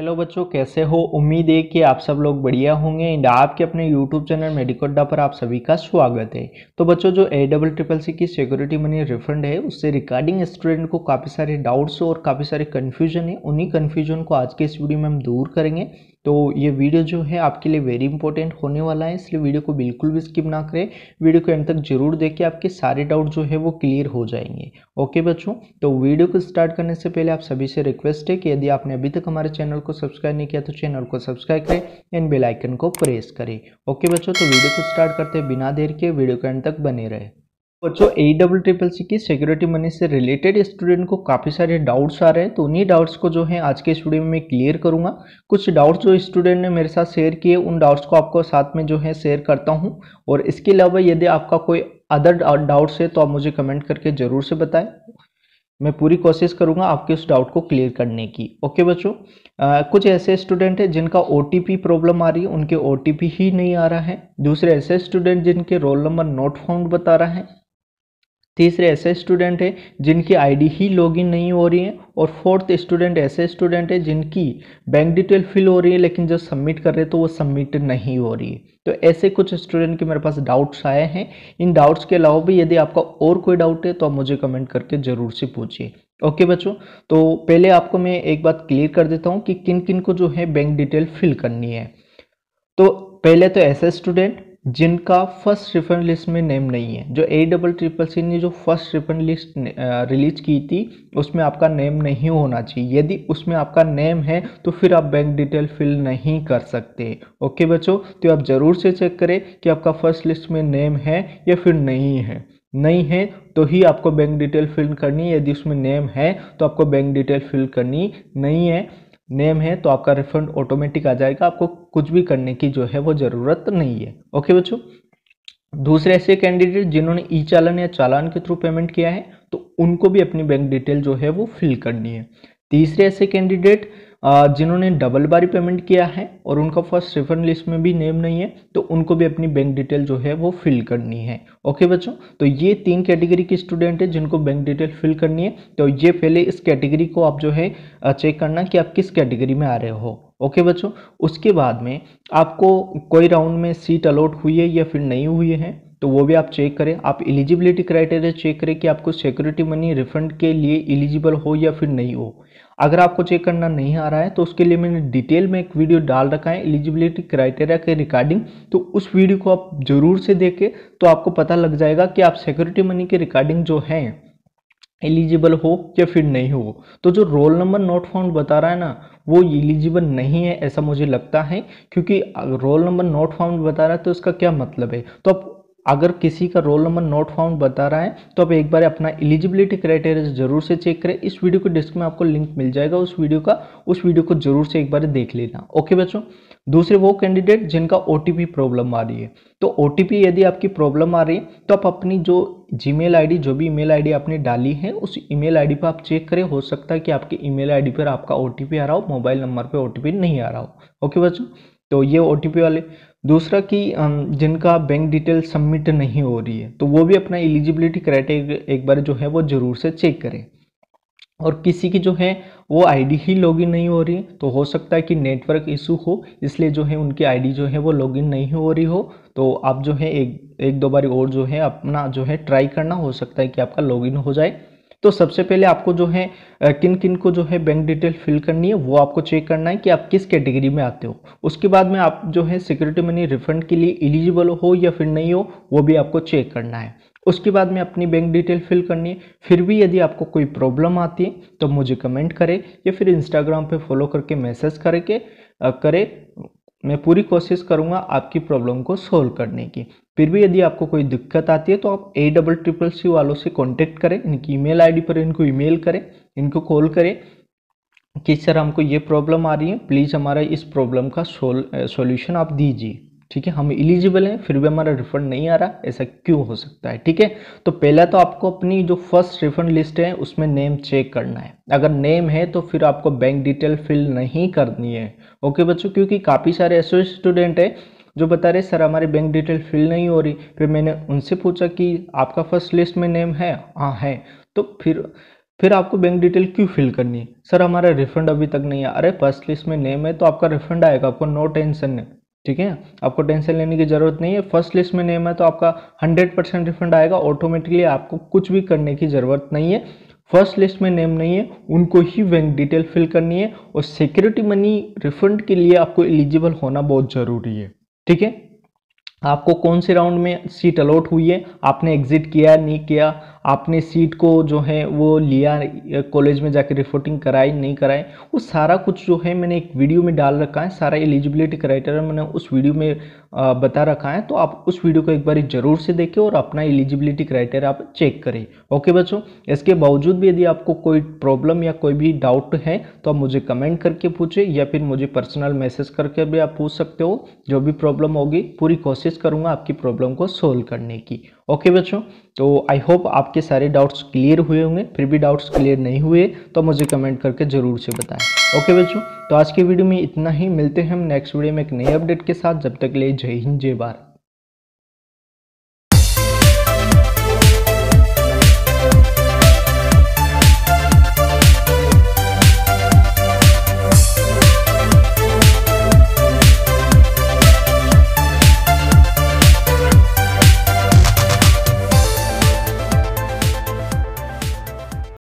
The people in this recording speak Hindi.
हेलो बच्चों कैसे हो उम्मीद है कि आप सब लोग बढ़िया होंगे एंड आपके अपने यूट्यूब चैनल मेडिकोडा पर आप सभी का स्वागत है तो बच्चों जो ए डबल ट्रिपल सी की सिक्योरिटी मनी रिफंड है उससे रिगार्डिंग स्टूडेंट को काफ़ी सारे डाउट्स और काफ़ी सारे कन्फ्यूजन है उन्हीं कन्फ्यूजन को आज के इस वीडियो में हम दूर करेंगे तो ये वीडियो जो है आपके लिए वेरी इंपॉर्टेंट होने वाला है इसलिए वीडियो को बिल्कुल भी स्किप ना करें वीडियो को एंड तक जरूर देखिए आपके सारे डाउट जो है वो क्लियर हो जाएंगे ओके बच्चों तो वीडियो को स्टार्ट करने से पहले आप सभी से रिक्वेस्ट है कि यदि आपने अभी तक हमारे चैनल को सब्सक्राइब नहीं किया तो चैनल को सब्सक्राइब करें एंड बेलाइकन को प्रेस करें ओके बच्चों तो वीडियो को स्टार्ट करते बिना देर के वीडियो को एंड तक बने रहे बच्चों ए डब्ल्यू ट्रिपल सी की सिक्योरिटी मनी से रिलेटेड स्टूडेंट को काफ़ी सारे डाउट्स आ रहे हैं तो उन्हीं डाउट्स को जो है आज के स्टूडियो में क्लियर करूंगा कुछ डाउट्स जो स्टूडेंट ने मेरे साथ शेयर किए उन डाउट्स को आपको साथ में जो है शेयर करता हूं और इसके अलावा यदि आपका कोई अदर डाउट्स है तो आप मुझे कमेंट करके ज़रूर से बताएँ मैं पूरी कोशिश करूंगा आपके उस डाउट को क्लियर करने की ओके बच्चों कुछ ऐसे स्टूडेंट हैं जिनका ओ प्रॉब्लम आ रही है उनके ओ ही नहीं आ रहा है दूसरे ऐसे स्टूडेंट जिनके रोल नंबर नोट फाउंड बता रहा है तीसरे ऐसे स्टूडेंट हैं जिनकी आईडी ही लॉगिन नहीं हो रही है और फोर्थ स्टूडेंट ऐसे स्टूडेंट हैं जिनकी बैंक डिटेल फिल हो रही है लेकिन जब सबमिट कर रहे हैं तो वो सबमिट नहीं हो रही है तो ऐसे कुछ स्टूडेंट के मेरे पास डाउट्स आए हैं इन डाउट्स के अलावा भी यदि आपका और कोई डाउट है तो आप मुझे कमेंट करके ज़रूर से पूछिए ओके बच्चों तो पहले आपको मैं एक बात क्लियर कर देता हूँ कि किन किन को जो है बैंक डिटेल फिल करनी है तो पहले तो ऐसे स्टूडेंट जिनका फर्स्ट रिफंड लिस्ट में नेम नहीं है जो ए डबल ट्रिपल सी ने जो फर्स्ट रिफंड लिस्ट रिलीज की थी उसमें आपका नेम नहीं होना चाहिए यदि उसमें आपका नेम है तो फिर आप बैंक डिटेल फिल नहीं कर सकते ओके बच्चों तो आप ज़रूर से चेक करें कि आपका फर्स्ट लिस्ट में नेम है या फिर नहीं है नहीं है तो ही आपको बैंक डिटेल फिल करनी है यदि उसमें नेम है तो आपको बैंक डिटेल फिल करनी नहीं है नेम है तो आपका रिफंड ऑटोमेटिक आ जाएगा आपको कुछ भी करने की जो है वो ज़रूरत नहीं है ओके बच्चों दूसरे ऐसे कैंडिडेट जिन्होंने ई चालान या चालान के थ्रू पेमेंट किया है तो उनको भी अपनी बैंक डिटेल जो है वो फिल करनी है तीसरे ऐसे कैंडिडेट जिन्होंने डबल बारी पेमेंट किया है और उनका फर्स्ट रिफंड लिस्ट में भी नेम नहीं है तो उनको भी अपनी बैंक डिटेल जो है वो फिल करनी है ओके बच्चों तो ये तीन कैटेगरी के स्टूडेंट है जिनको बैंक डिटेल फिल करनी है तो ये पहले इस कैटेगरी को आप जो है चेक करना कि आप किस कैटेगरी में आ रहे हो ओके okay बच्चों उसके बाद में आपको कोई राउंड में सीट अलॉट हुई है या फिर नहीं हुई है तो वो भी आप चेक करें आप एलिजिबिलिटी क्राइटेरिया चेक करें कि आपको सिक्योरिटी मनी रिफंड के लिए एलिजिबल हो या फिर नहीं हो अगर आपको चेक करना नहीं आ रहा है तो उसके लिए मैंने डिटेल में एक वीडियो डाल रखा है एलिजिबिलिटी क्राइटेरिया के रिकॉर्डिंग तो उस वीडियो को आप जरूर से देखें तो आपको पता लग जाएगा कि आप सिक्योरिटी मनी के रिकॉर्डिंग जो हैं एलिजिबल हो या फिर नहीं हो तो जो रोल नंबर नोट फाउंड बता रहा है ना वो एलिजिबल नहीं है ऐसा मुझे लगता है क्योंकि रोल नंबर नोट फाउंड बता रहा है तो इसका क्या मतलब है तो आप अगर किसी का रोल नंबर नॉट फाउंड बता रहा है तो आप एक बार अपना एलिजिबिलिटी क्राइटेरिया ज़रूर से चेक करें इस वीडियो के डिस्क में आपको लिंक मिल जाएगा उस वीडियो का उस वीडियो को जरूर से एक बार देख लेना ओके बच्चों दूसरे वो कैंडिडेट जिनका ओ प्रॉब्लम आ रही है तो ओ यदि आपकी प्रॉब्लम आ रही है तो आप अपनी जो जी मेल जो भी ईमेल आईडी आपने डाली है उस ईमेल आईडी पर आप चेक करें हो सकता है कि आपके ईमेल आईडी पर आपका ओ आ रहा हो मोबाइल नंबर पर ओ नहीं आ रहा हो ओके बच्चों तो ये ओ वाले दूसरा कि जिनका बैंक डिटेल सबमिट नहीं हो रही है तो वो भी अपना एलिजिबिलिटी क्राइटेरिया एक बार जो है वो ज़रूर से चेक करें और किसी की जो है वो आईडी ही लॉगिन नहीं हो रही है तो हो सकता है कि नेटवर्क इशू हो इसलिए जो है उनकी आईडी जो है वो लॉगिन नहीं हो रही हो तो आप जो है एक एक दो बार और जो है अपना जो है ट्राई करना हो सकता है कि आपका लॉगिन हो जाए तो सबसे पहले आपको जो है किन किन को जो है बैंक डिटेल फिल करनी है वो आपको चेक करना है कि आप किस कैटेगरी में आते हो उसके बाद में आप जो है सिक्योरिटी मनी रिफंड के लिए एलिजिबल हो या फिर नहीं हो वो भी आपको चेक करना है उसके बाद में अपनी बैंक डिटेल फिल करनी है फिर भी यदि आपको कोई प्रॉब्लम आती है तो मुझे कमेंट करें या फिर इंस्टाग्राम पे फॉलो करके मैसेज करके करें मैं पूरी कोशिश करूँगा आपकी प्रॉब्लम को सोल्व करने की फिर भी यदि आपको कोई दिक्कत आती है तो आप ए डबल ट्रिपल सी वालों से कॉन्टेक्ट करें इनकी ईमेल आईडी पर इनको ईमेल करें इनको कॉल करें कि सर हमको ये प्रॉब्लम आ रही है प्लीज़ हमारा इस प्रॉब्लम का सोल सोल्यूशन आप दीजिए ठीक है हम इलिजिबल हैं फिर भी हमारा रिफंड नहीं आ रहा ऐसा क्यों हो सकता है ठीक है तो पहला तो आपको अपनी जो फर्स्ट रिफंड लिस्ट है उसमें नेम चेक करना है अगर नेम है तो फिर आपको बैंक डिटेल फिल नहीं करनी है ओके बच्चों क्योंकि काफ़ी सारे ऐसे स्टूडेंट हैं जो बता रहे सर हमारी बैंक डिटेल फिल नहीं हो रही फिर मैंने उनसे पूछा कि आपका फर्स्ट लिस्ट में नेम है हाँ है तो फिर फिर आपको बैंक डिटेल क्यों फिल करनी है सर हमारा रिफंड अभी तक नहीं है अरे फर्स्ट लिस्ट में नेम है तो आपका रिफंड आएगा आपको नो टेंशन है ठीक है आपको टेंशन लेने की ज़रूरत नहीं है फर्स्ट लिस्ट में नेम है तो आपका 100 परसेंट रिफंड आएगा ऑटोमेटिकली आपको कुछ भी करने की ज़रूरत नहीं है फर्स्ट लिस्ट में नेम नहीं है उनको ही बैंक डिटेल फिल करनी है और सिक्योरिटी मनी रिफंड के लिए आपको एलिजिबल होना बहुत ज़रूरी है ठीक है आपको कौन से राउंड में सीट अलॉट हुई है आपने एग्जिट किया नहीं किया आपने सीट को जो है वो लिया कॉलेज में जाके रिपोर्टिंग कराई नहीं कराई वो सारा कुछ जो है मैंने एक वीडियो में डाल रखा है सारा एलिजिबिलिटी क्राइटेरिया मैंने उस वीडियो में बता रखा है तो आप उस वीडियो को एक बार ज़रूर से देखें और अपना एलिजिबिलिटी क्राइटेरिया आप चेक करें ओके बच्चों इसके बावजूद भी यदि आपको कोई प्रॉब्लम या कोई भी डाउट है तो आप मुझे कमेंट करके पूछें या फिर मुझे पर्सनल मैसेज करके भी आप पूछ सकते हो जो भी प्रॉब्लम होगी पूरी कोशिश करूँगा आपकी प्रॉब्लम को सोल्व करने की ओके बच्चों तो आई होप आप आपके सारे डाउट्स क्लियर हुए होंगे फिर भी डाउट्स क्लियर नहीं हुए तो मुझे कमेंट करके ज़रूर से बताएं ओके बच्चों तो आज के वीडियो में इतना ही मिलते हैं हम नेक्स्ट वीडियो में एक नए अपडेट के साथ जब तक ले जय हिंद जय भारत